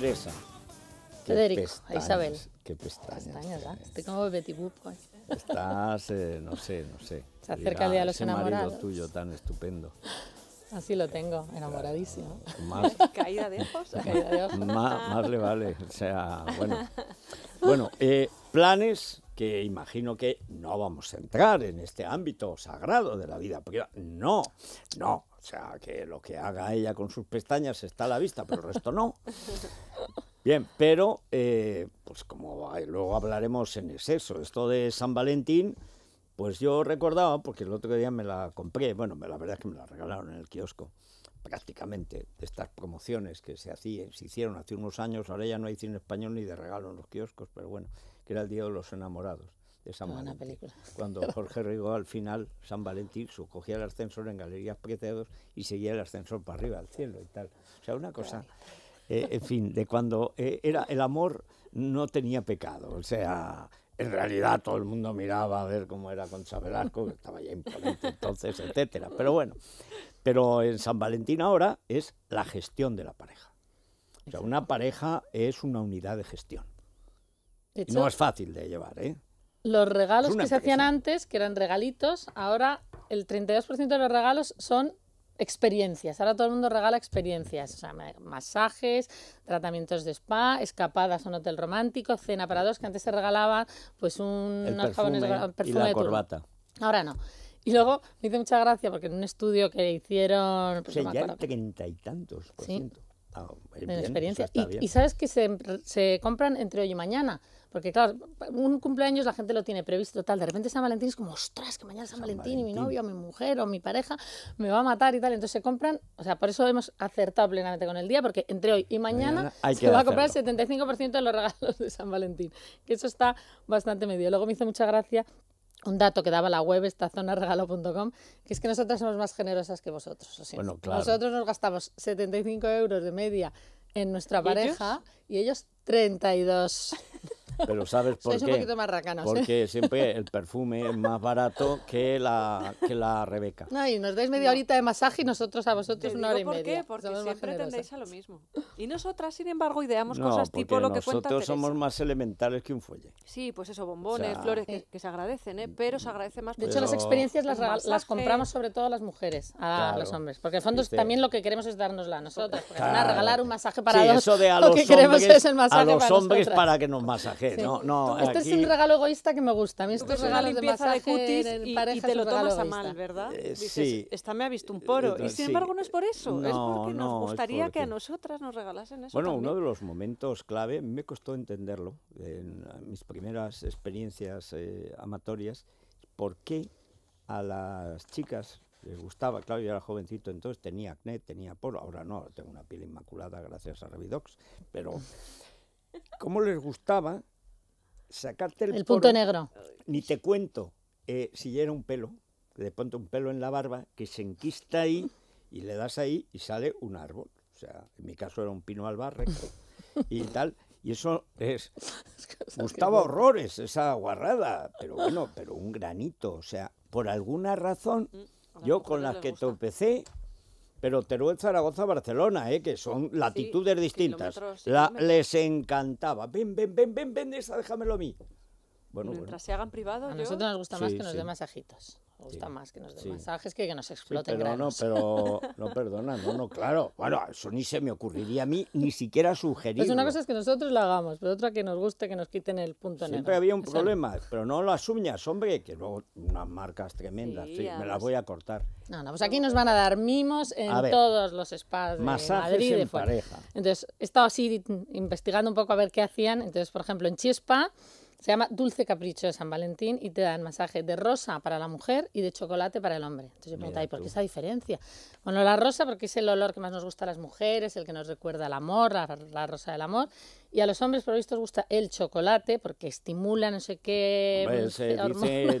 Teresa. Federico, pestañas, Isabel. Qué pestañas. pestañas eh. ¿ah? Estoy como Betty Estás, eh, no sé, no sé. Se acerca el día de los enamorados. marido tuyo tan estupendo. Así lo tengo, enamoradísimo. Más, caída de ojos. Caída de ojos. Más, le vale. O sea, bueno. Bueno, eh, planes que imagino que no vamos a entrar en este ámbito sagrado de la vida privada. No, no. O sea, que lo que haga ella con sus pestañas está a la vista, pero el resto no. Bien, pero eh, pues como luego hablaremos en exceso, esto de San Valentín, pues yo recordaba, porque el otro día me la compré, bueno, la verdad es que me la regalaron en el kiosco, prácticamente, de estas promociones que se, hacían, se hicieron hace unos años, ahora ya no hay cine español ni de regalo en los kioscos, pero bueno, que era el Día de los Enamorados de San ah, Valentín. Película. Cuando Jorge Rigo al final, San Valentín, su cogía el ascensor en Galerías preteados y seguía el ascensor para arriba, al cielo y tal. O sea, una cosa... Eh, en fin, de cuando eh, era el amor no tenía pecado, o sea, en realidad todo el mundo miraba a ver cómo era con Velasco, que estaba ya imponente entonces, etcétera. Pero bueno, pero en San Valentín ahora es la gestión de la pareja. O sea, una pareja es una unidad de gestión. no es fácil de llevar, ¿eh? Los regalos que se hacían antes, que eran regalitos, ahora el 32% de los regalos son experiencias. Ahora todo el mundo regala experiencias, o sea, masajes, tratamientos de spa, escapadas a un hotel romántico, cena para dos, que antes se regalaba pues un unos jabones, perfume y corbata. Ahora no. Y luego me hizo mucha gracia porque en un estudio que hicieron... Pues, o treinta y tantos por ciento. Ah, experiencia. Y, sabes que se, compran entre hoy y mañana. Porque, claro, un cumpleaños la gente lo tiene previsto, tal. De repente San Valentín es como, ostras, que mañana San, Valentín, y mi novio, o mi mujer o mi pareja me va a matar y tal. Entonces se compran, o sea, por eso hemos acertado plenamente con el día, porque entre hoy y mañana, mañana se va a comprar el 75% de los regalos de San Valentín. Que eso está bastante medio. Luego me hizo mucha gracia un dato que daba la web, esta zona regalo.com que es que nosotras somos más generosas que vosotros. bueno, claro. Nosotros nos gastamos 75 euros de media en nuestra pareja y ellos 32. Pero ¿sabes por qué? un poquito más ¿eh? Porque siempre el perfume es más barato que la, que la Rebeca. y nos dais media horita de masaje y nosotros a vosotros una hora y media. ¿Por qué? Porque siempre tendéis a lo mismo. Y nosotras, sin embargo, ideamos cosas tipo lo que cuenta Nosotros somos más elementales que un fuelle. Sí, pues eso, bombones, flores, eh, que, se agradecen, ¿eh? pero se agradece más. De hecho, las experiencias las, compramos sobre todo a las mujeres, a los hombres. Porque en fondo también lo que queremos es dárnosla a nosotros. a regalar un masaje para los lo que hombres, queremos es el masaje a los hombres para que nos masaje este No, es un regalo egoísta que me gusta. A mí estos de masaje de cutis y, te lo tomas a mal, ¿verdad? Eh, Esta me ha visto un eh, poro. Y sin embargo no es por eso. es porque nos gustaría que a nosotras nos regalasen eso Bueno, uno de los momentos clave, me costó entenderlo en mis primeras experiencias eh, amatorias, por qué a las chicas les gustaba, claro, yo era jovencito entonces, tenía acné, tenía poro, ahora no, tengo una piel inmaculada gracias a Revidox, pero ¿cómo les gustaba sacarte el, punto negro. Ni te cuento eh, si ya era un pelo, le ponte un pelo en la barba, que se enquista ahí y le das ahí y sale un árbol. O sea, en mi caso era un pino albarre y tal. Y eso es. Gustaba horrores esa guarrada, pero bueno, pero un granito. O sea, por alguna razón, mm, yo con las que topecé, pero Teruel, Zaragoza, Barcelona, ¿eh? que son latitudes distintas. La, les encantaba. Ven, ven, ven, ven, ven, esa déjamelo a mí. Bueno, Mientras se hagan privado, a nosotros nos gusta más que nos dé den masajitos. Me gusta más que nos den masajes que que nos exploten pero granos. No, pero no, perdona, no, no, claro. Bueno, eso ni se me ocurriría a mí, ni siquiera sugerir. Pues una cosa es que nosotros lo hagamos, pero otra que nos guste que nos quiten el punto negro. Siempre había un problema, pero no las uñas, hombre, que luego unas marcas tremendas. Sí, me las voy a cortar. No, no, pues aquí nos van a dar mimos en todos los spas de masajes Madrid pareja. Entonces, he estado así investigando un poco a ver qué hacían. Entonces, por ejemplo, en Chispa se llama Dulce Capricho de San Valentín y te dan masaje de rosa para la mujer y de chocolate para el hombre. Entonces yo pregunté, por qué esa diferencia? Bueno, la rosa porque es el olor que más nos gusta a las mujeres, el que nos recuerda al amor, la rosa del amor, y a los hombres, por lo visto, os gusta el chocolate porque estimula no sé qué.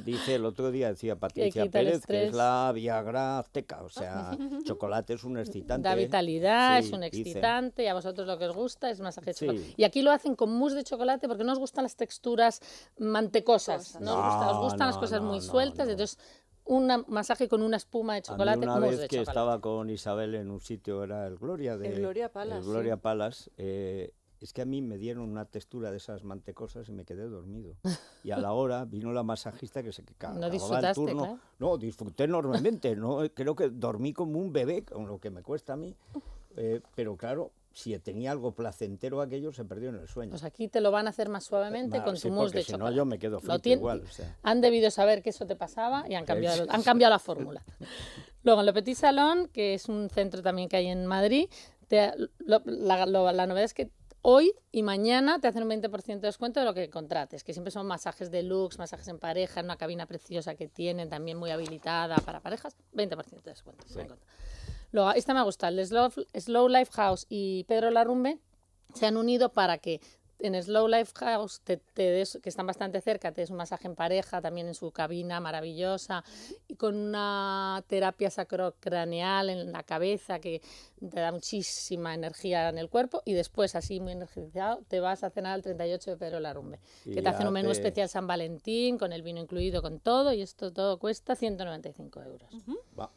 dice, el otro día, decía Patricia Pérez, que es la Viagra azteca. O sea, chocolate es un excitante. Da ¿eh? vitalidad, es un excitante. Y a vosotros lo que os gusta es masaje de chocolate. Y aquí lo hacen con mousse de chocolate porque no os gustan las texturas mantecosas. No, os, gustan las cosas muy sueltas. Entonces un masaje con una espuma de chocolate. como una vez que estaba con Isabel en un sitio, era el Gloria de Gloria Palace, eh, es que a mí me dieron una textura de esas mantecosas y me quedé dormido. Y a la hora vino la masajista que se que No disfrutaste, No, disfruté enormemente. ¿no? Creo que dormí como un bebé, con lo que me cuesta a mí. Eh, pero claro, si tenía algo placentero aquello, se perdió en el sueño. Pues aquí te lo van a hacer más suavemente eh, con tu de si chocolate. No, yo me quedo igual. Han debido saber que eso te pasaba y han pues cambiado, han cambiado la fórmula. Luego, en Le Petit Salon, que es un centro también que hay en Madrid, la, la novedad es que hoy y mañana te hacen un 20% de descuento de lo que contrates, que siempre son masajes deluxe, masajes en pareja, en una cabina preciosa que tienen, también muy habilitada para parejas, 20% de descuento. esta me gusta, el Slow, Slow Life House y Pedro Larrumbe se han unido para que en Slow Life House, te, que están bastante cerca, te des un masaje en pareja, también en su cabina maravillosa, y con una terapia sacrocraneal en la cabeza que te da muchísima energía en el cuerpo, y después, así muy energizado, te vas a cenar al 38 de Pedro Larumbe, que te hacen un menú especial San Valentín, con el vino incluido, con todo, y esto todo cuesta 195 euros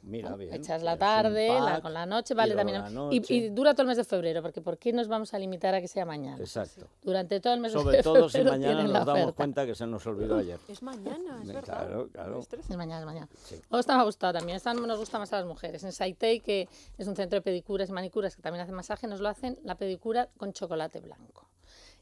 mira, bien. Echas la tarde, la, con la noche, vale, también. Y, dura todo el mes de febrero, porque ¿por qué nos vamos a limitar a que sea mañana? Exacto. Durante todo el mes de febrero. Sobre todo si mañana nos damos cuenta que se nos olvidó ayer. Es mañana, es verdad. Claro, claro. Es mañana, es mañana. Esta me ha gustado también, esta nos gusta más a las mujeres. En Saitei, que es un centro de pedicuras y manicuras que también hacen masaje, nos lo hacen la pedicura con chocolate blanco.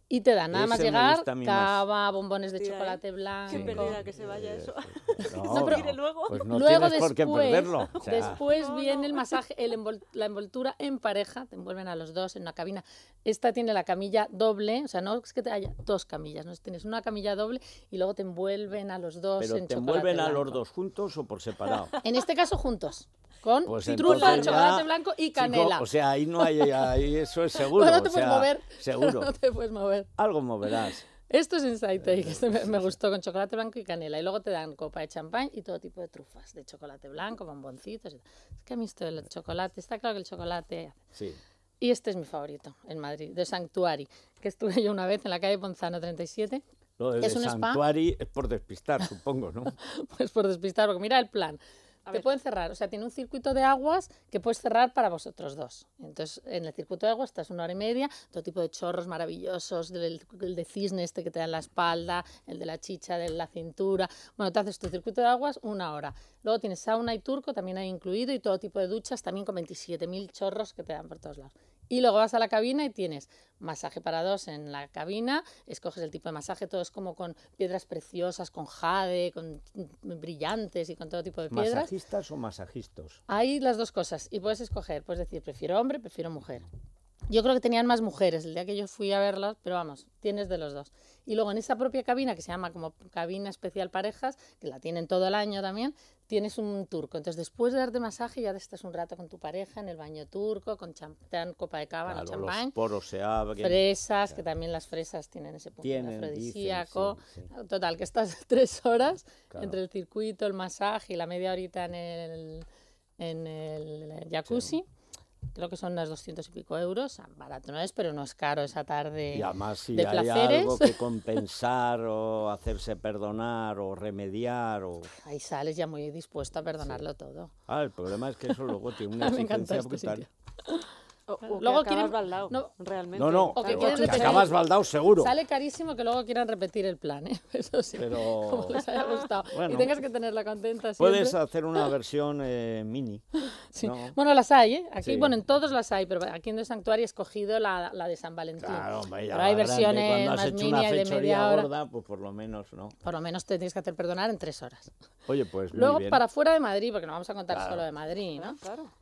Y te da, nada más llegar cava, bombones de chocolate blanco. Qué pérdida que se vaya eso. Pues, pues pues no, luego. después, por Después viene el masaje, el la envoltura en pareja, te envuelven a los dos en una cabina. Esta tiene la camilla doble, o sea, no es que te haya dos camillas, no tienes una camilla doble y luego te envuelven a los dos pero en ¿Te envuelven a los dos juntos o por separado? En este caso juntos. Con pues trufas trufa, chocolate blanco y canela. o sea, ahí no hay, ahí eso es pues seguro. no, te puedes mover. Seguro. No te puedes mover. Algo moverás. Esto es insight eh, este me, gustó con chocolate blanco y canela. Y luego te dan copa de champán y todo tipo de trufas, de chocolate blanco, bomboncitos. es que a mí esto del chocolate, está claro que el chocolate... Sí. Y este es mi favorito, en Madrid, de Sanctuary, que estuve yo una vez en la calle Ponzano 37, es un Santuari es por despistar, supongo, ¿no? pues por despistar, porque mira el plan te pueden cerrar, o sea, tiene un circuito de aguas que puedes cerrar para vosotros dos. Entonces, en el circuito de aguas estás una hora y media, todo tipo de chorros maravillosos, el, de cisne este que te da en la espalda, el de la chicha, de la cintura. Bueno, te haces tu circuito de aguas una hora. Luego tienes sauna y turco, también hay incluido, y todo tipo de duchas, también con 27.000 chorros que te dan por todos lados. Y luego vas a la cabina y tienes masaje para dos en la cabina, escoges el tipo de masaje, todo es como con piedras preciosas, con jade, con brillantes y con todo tipo de piedras. ¿Masajistas o masajistas? Hay las dos cosas y puedes escoger, puedes decir, prefiero hombre, prefiero mujer. Yo creo que tenían más mujeres el día que yo fui a verlas, pero vamos, tienes de los dos. Y luego en esa propia cabina, que se llama como cabina especial parejas, que la tienen todo el año también, tienes un turco. Entonces después de darte masaje ya estás un rato con tu pareja en el baño turco, con champán, copa de cava, claro, champán. Los se abren. Fresas, que también las fresas tienen ese punto afrodisíaco. Total, que estás tres horas entre el circuito, el masaje y la media horita en el, en el jacuzzi creo que son unos 200 y pico euros, barato no es, pero no es caro esa tarde. Y además, si hay algo que compensar o hacerse perdonar o remediar. O... Ahí sales ya muy dispuesto a perdonarlo todo. Ah, el problema es que eso luego tiene una exigencia este brutal. O, luego que quieren baldao, no, realmente. No, no, o que, claro, que acabas baldao seguro. Sale carísimo que luego quieran repetir el plan, ¿eh? eso sí, Pero... como les haya gustado. y tengas que tenerla contenta siempre. Puedes hacer una versión eh, mini. Sí. Bueno, las hay, ¿eh? Aquí, bueno, en todos las hay, pero aquí en el santuario he escogido la, la de San Valentín. Claro, vaya, pero hay ¿eh? versiones más mini y de media hora. Gorda, pues por lo menos, ¿no? Por lo menos te tienes que hacer perdonar en tres horas. Pues Luego, para fuera de Madrid, porque no vamos a contar solo de Madrid, ¿no?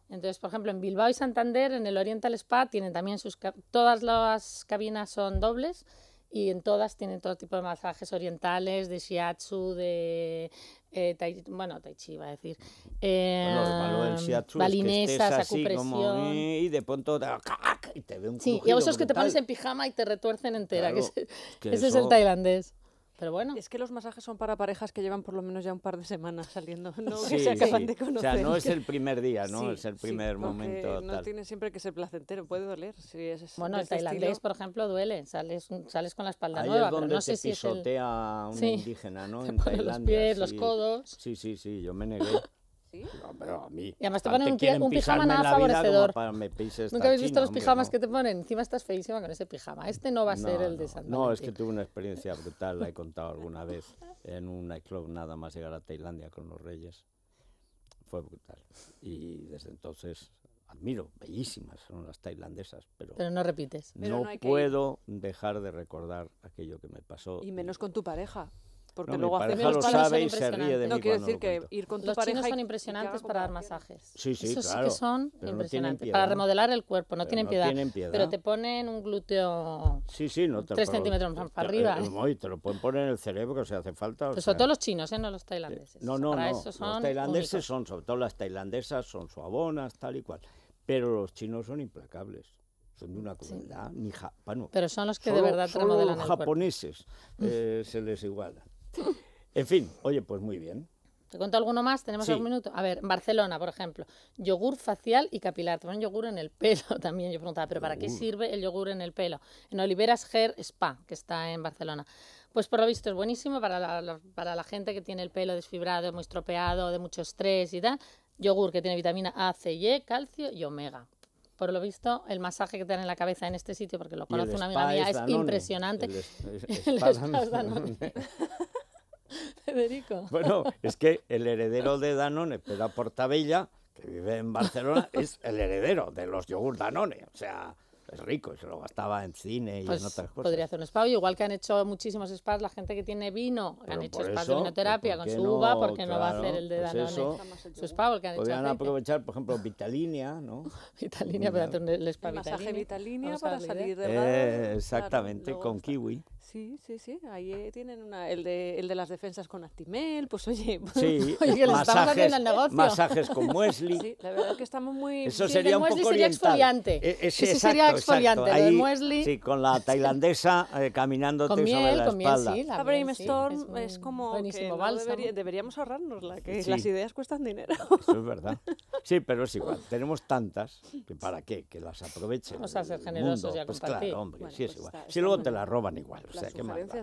Entonces, por ejemplo, en Bilbao y Santander, en el Oriental Spa, tienen también sus. Todas las cabinas son dobles y en todas tienen todo tipo de masajes orientales, de shiatsu, de eh, bueno, tai chi va a decir. Em, balinesas, y de pronto y te Sí, y a esos que te pones en pijama y te retuercen entera, que, ese es el tailandés. Pero bueno. Es que los masajes son para parejas que llevan por lo menos ya un par de semanas saliendo, no que se acaban de conocer. O sea, no es el primer día, no es el primer momento. No tiene siempre que ser placentero, puede doler. es bueno, el este tailandés, por ejemplo, duele, sales, sales con la espalda nueva, es donde pero si pisotea un indígena, ¿no? en Tailandia. Los pies, los codos. Sí, sí, sí, yo me negué. Y además te ponen un, pijama nada favorecedor. Nunca habéis visto los pijamas que te ponen. Encima estás feísima con ese pijama. Este no va a ser el de San No, es que tuve una experiencia brutal, la he contado alguna vez, en un nightclub nada más llegar a Tailandia con los reyes. Fue brutal. Y desde entonces admiro, bellísimas son las tailandesas, pero, pero no repites. no puedo dejar de recordar aquello que me pasó. Y menos con tu pareja porque no, luego hace lo sabe y se ríe de No quiero decir que ir con los chinos son impresionantes para dar masajes. Sí, sí, claro, que son impresionantes para remodelar el cuerpo, no, tienen, piedad, Pero te ponen un glúteo sí, sí, no 3 centímetros más para arriba. ¿eh? Y te lo pueden poner en el cerebro que se hace falta. sobre todo los chinos, ¿eh? no los tailandeses. No, no, no. los tailandeses son, sobre todo las tailandesas, son suabonas tal y cual. Pero los chinos son implacables son de una comunidad ni Pero son los que de verdad remodelan Los japoneses eh, se les iguala. En fin, oye, pues muy bien. ¿Te cuento alguno más? ¿Tenemos un algún minuto? A ver, Barcelona, por ejemplo. Yogur facial y capilar. Te yogur en el pelo también. Yo preguntaba, ¿pero para qué uh. sirve el yogur en el pelo? En Oliveras Hair Spa, que está en Barcelona. Pues por lo visto es buenísimo para la, gente que tiene el pelo desfibrado, muy estropeado, de mucho estrés y tal. Yogur que tiene vitamina A, C, Y, e, calcio y omega por lo visto, el masaje que te dan en la cabeza en este sitio, porque lo conoce una amiga mía, es, impresionante. Bueno, es que el heredero de Danone, Pedro Portabella, que vive en Barcelona, es el heredero de los yogur Danone. O sea, es rico y se lo gastaba en cine y en pues otras cosas. Podría hacer un spa, igual que han hecho muchísimos spas la gente que tiene vino, han hecho spas de vinoterapia con su uva, porque no va a hacer el de pues Danone spa, han Podrían aprovechar, por ejemplo, Vitalinia, ¿no? Vitalinia, para hacer el spa el Masaje Vitalinia para salir de, eh, Exactamente, con kiwi. Sí, sí, sí. Ahí eh, tienen una, el, de, el de las defensas con Actimel, pues oye, pues, sí, oye que estamos haciendo el negocio. Masajes con Muesli. Sí, la verdad es que estamos muy... Eso sería un poco sería exfoliante. E, ese, sería exfoliante, Muesli. Sí, con la tailandesa caminando. Eh, caminándote con miel, sobre la con Miel, sí, la Abraham Storm es, como que deberíamos ahorrarnos las ideas cuestan dinero. Eso es verdad. Sí, pero es igual. Tenemos tantas que para qué, que las aprovechen. Vamos a ser generosos mundo. y a Pues claro, hombre, sí es pues igual. Si luego te la roban igual. Las o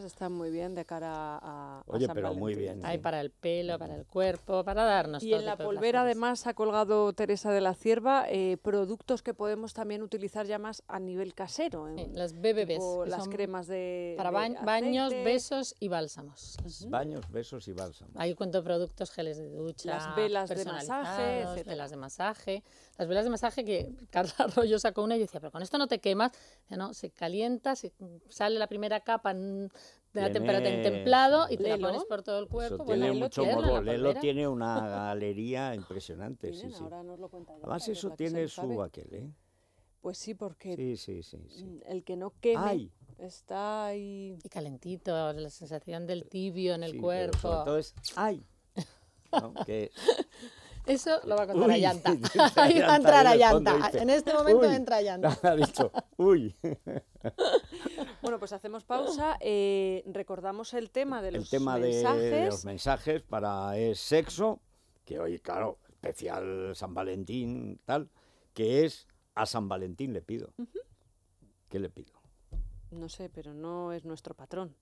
están muy bien de cara a, Oye, pero muy bien. Hay para el pelo, para el cuerpo, para darnos. Y en la polvera además ha colgado Teresa de la Cierva eh, productos que podemos también utilizar ya más a nivel casero. las BBBs. las cremas de... Para baños, besos y bálsamos. Baños, besos y bálsamos. Ahí cuento productos, geles de ducha. Las velas de masaje. las Velas de masaje. Las velas de masaje que Carla Arroyo sacó una y decía, pero con esto no te quemas. No, se calienta, sale la primera capa de la temperatura en templado y te pones por todo el cuerpo. tiene mucho tiene una galería impresionante. Además, eso tiene su aquel, ¿eh? Pues sí, porque mm, el que no queme está ahí... Y calentito, la sensación del tibio en el cuerpo. Entonces, ¡ay! Eso lo va a contar a Llanta. Ahí va a entrar a Llanta. en este momento entra Llanta. Ha dicho, uy. bueno, pues hacemos pausa. Eh, recordamos el tema de los mensajes. tema De, los mensajes para el sexo, que hoy, claro, especial San Valentín, tal, que es a San Valentín le pido. ¿Qué le pido? No sé, pero no es nuestro patrón.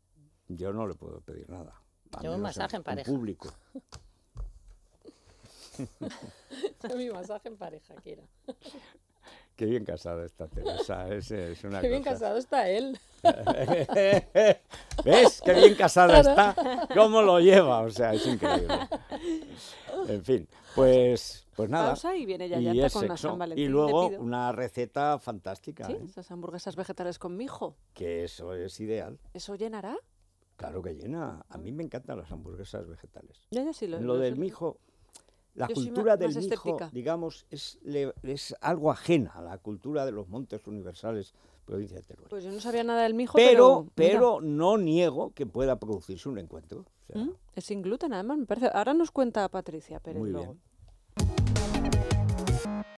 Yo no le puedo pedir nada. Yo un masaje en pareja. público. Mi masaje en pareja, que Qué bien casada está Teresa, Qué bien casado está él. ¿Ves? Qué bien casada está, cómo lo lleva, o sea, es increíble. En fin, pues, pues nada. y viene y luego una receta fantástica. Sí, ¿eh? esas hamburguesas vegetales con mijo. Que eso es ideal. ¿Eso llenará? Claro que llena. A mí me encantan las hamburguesas vegetales. lo, lo del mijo la cultura del mijo, digamos, es, es, algo ajena a la cultura de los montes universales provincia de Teruel. Pues yo no sabía nada del mijo, pero... Pero, no niego que pueda producirse un encuentro. Mm, es sin gluten, además, me parece. Ahora nos cuenta Patricia Pérez. Muy